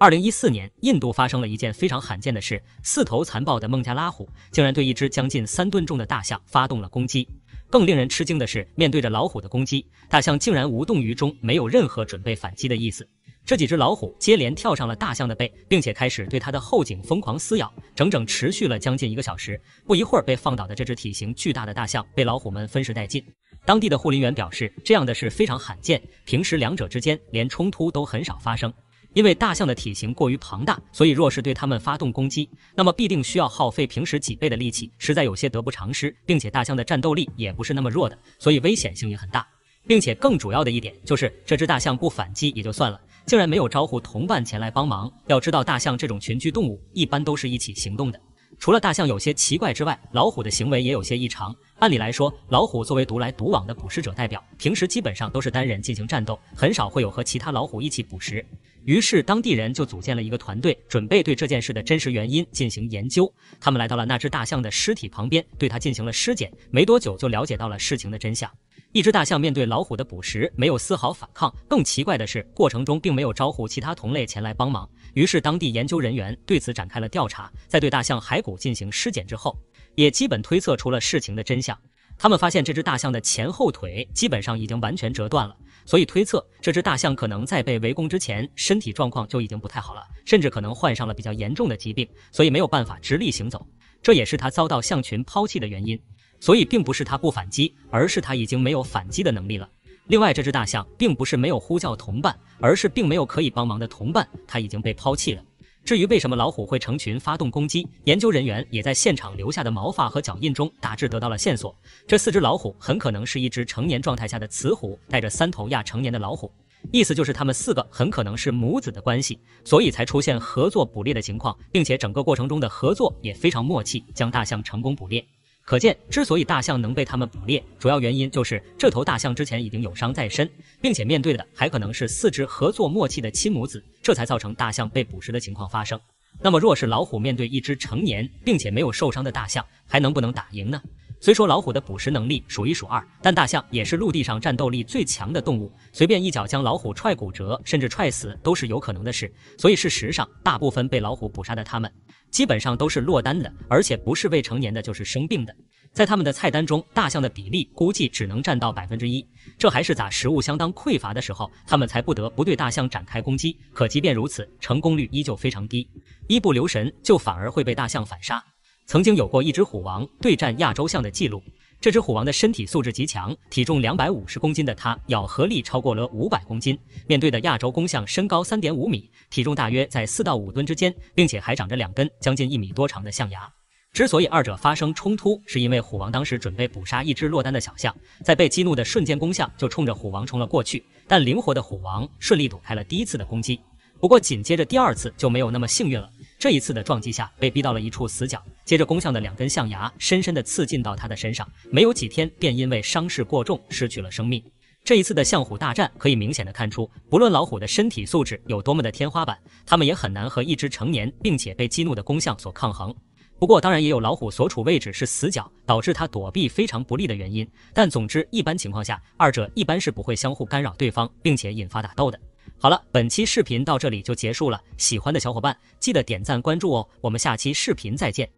二零一四年，印度发生了一件非常罕见的事：四头残暴的孟加拉虎竟然对一只将近三吨重的大象发动了攻击。更令人吃惊的是，面对着老虎的攻击，大象竟然无动于衷，没有任何准备反击的意思。这几只老虎接连跳上了大象的背，并且开始对它的后颈疯狂撕咬，整整持续了将近一个小时。不一会儿，被放倒的这只体型巨大的大象被老虎们分食殆尽。当地的护林员表示，这样的事非常罕见，平时两者之间连冲突都很少发生。因为大象的体型过于庞大，所以若是对它们发动攻击，那么必定需要耗费平时几倍的力气，实在有些得不偿失。并且大象的战斗力也不是那么弱的，所以危险性也很大。并且更主要的一点就是，这只大象不反击也就算了，竟然没有招呼同伴前来帮忙。要知道，大象这种群居动物，一般都是一起行动的。除了大象有些奇怪之外，老虎的行为也有些异常。按理来说，老虎作为独来独往的捕食者代表，平时基本上都是单人进行战斗，很少会有和其他老虎一起捕食。于是，当地人就组建了一个团队，准备对这件事的真实原因进行研究。他们来到了那只大象的尸体旁边，对它进行了尸检，没多久就了解到了事情的真相。一只大象面对老虎的捕食，没有丝毫反抗。更奇怪的是，过程中并没有招呼其他同类前来帮忙。于是，当地研究人员对此展开了调查。在对大象骸骨进行尸检之后，也基本推测出了事情的真相。他们发现，这只大象的前后腿基本上已经完全折断了，所以推测这只大象可能在被围攻之前，身体状况就已经不太好了，甚至可能患上了比较严重的疾病，所以没有办法直立行走。这也是它遭到象群抛弃的原因。所以并不是它不反击，而是它已经没有反击的能力了。另外，这只大象并不是没有呼叫同伴，而是并没有可以帮忙的同伴，它已经被抛弃了。至于为什么老虎会成群发动攻击，研究人员也在现场留下的毛发和脚印中大致得到了线索。这四只老虎很可能是一只成年状态下的雌虎带着三头亚成年的老虎，意思就是它们四个很可能是母子的关系，所以才出现合作捕猎的情况，并且整个过程中的合作也非常默契，将大象成功捕猎。可见，之所以大象能被他们捕猎，主要原因就是这头大象之前已经有伤在身，并且面对的还可能是四只合作默契的亲母子，这才造成大象被捕食的情况发生。那么，若是老虎面对一只成年并且没有受伤的大象，还能不能打赢呢？虽说老虎的捕食能力数一数二，但大象也是陆地上战斗力最强的动物，随便一脚将老虎踹骨折甚至踹死都是有可能的事。所以，事实上，大部分被老虎捕杀的它们。基本上都是落单的，而且不是未成年的就是生病的。在他们的菜单中，大象的比例估计只能占到百分之一。这还是咋食物相当匮乏的时候，他们才不得不对大象展开攻击。可即便如此，成功率依旧非常低，一不留神就反而会被大象反杀。曾经有过一只虎王对战亚洲象的记录。这只虎王的身体素质极强，体重两百五十公斤的它咬合力超过了五百公斤。面对的亚洲公象身高三点五米，体重大约在四到五吨之间，并且还长着两根将近一米多长的象牙。之所以二者发生冲突，是因为虎王当时准备捕杀一只落单的小象，在被激怒的瞬间，公象就冲着虎王冲了过去。但灵活的虎王顺利躲开了第一次的攻击，不过紧接着第二次就没有那么幸运了。这一次的撞击下，被逼到了一处死角。接着，公象的两根象牙深深的刺进到它的身上，没有几天便因为伤势过重失去了生命。这一次的象虎大战可以明显的看出，不论老虎的身体素质有多么的天花板，它们也很难和一只成年并且被激怒的公象所抗衡。不过，当然也有老虎所处位置是死角，导致它躲避非常不利的原因。但总之，一般情况下，二者一般是不会相互干扰对方，并且引发打斗的。好了，本期视频到这里就结束了。喜欢的小伙伴记得点赞关注哦，我们下期视频再见。